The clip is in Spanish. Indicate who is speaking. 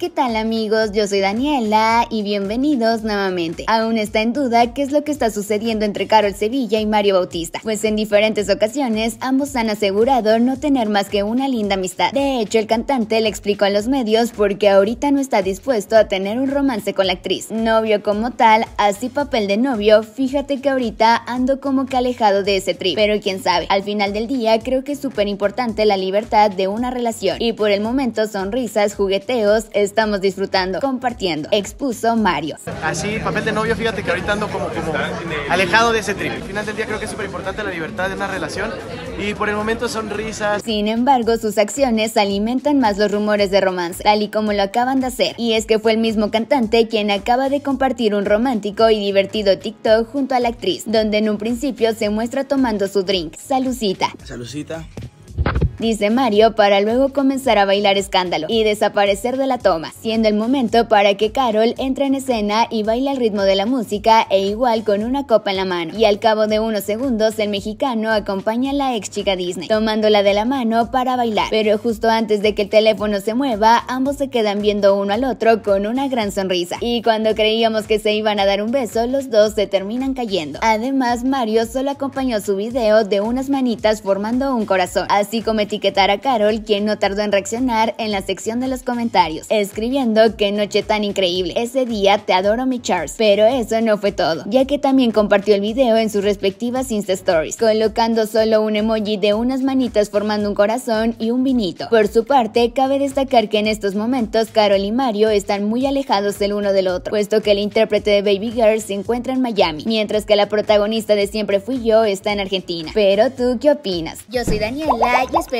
Speaker 1: ¿Qué tal amigos? Yo soy Daniela y bienvenidos nuevamente. Aún está en duda qué es lo que está sucediendo entre Carol Sevilla y Mario Bautista, pues en diferentes ocasiones ambos han asegurado no tener más que una linda amistad. De hecho, el cantante le explicó a los medios porque ahorita no está dispuesto a tener un romance con la actriz. Novio como tal, así papel de novio, fíjate que ahorita ando como que alejado de ese trip, pero quién sabe, al final del día creo que es súper importante la libertad de una relación y por el momento sonrisas, jugueteos, es estamos disfrutando, compartiendo, expuso Mario.
Speaker 2: Así, papel de novio, fíjate que ahorita ando como, como alejado de ese trip. Al final del día creo que es súper importante la libertad de una relación y por el momento sonrisas.
Speaker 1: Sin embargo, sus acciones alimentan más los rumores de romance, tal y como lo acaban de hacer. Y es que fue el mismo cantante quien acaba de compartir un romántico y divertido TikTok junto a la actriz, donde en un principio se muestra tomando su drink, Salucita.
Speaker 2: Salucita
Speaker 1: dice Mario para luego comenzar a bailar escándalo y desaparecer de la toma, siendo el momento para que Carol entre en escena y baile al ritmo de la música e igual con una copa en la mano. Y al cabo de unos segundos el mexicano acompaña a la ex chica Disney, tomándola de la mano para bailar. Pero justo antes de que el teléfono se mueva, ambos se quedan viendo uno al otro con una gran sonrisa. Y cuando creíamos que se iban a dar un beso, los dos se terminan cayendo. Además, Mario solo acompañó su video de unas manitas formando un corazón. Así cometió etiquetar a Carol, quien no tardó en reaccionar en la sección de los comentarios, escribiendo qué noche tan increíble, ese día te adoro mi Charles, pero eso no fue todo, ya que también compartió el video en sus respectivas Insta Stories, colocando solo un emoji de unas manitas formando un corazón y un vinito. Por su parte, cabe destacar que en estos momentos Carol y Mario están muy alejados el uno del otro, puesto que el intérprete de Baby Girl se encuentra en Miami, mientras que la protagonista de Siempre Fui Yo está en Argentina. Pero tú, ¿qué opinas? Yo soy Daniela y espero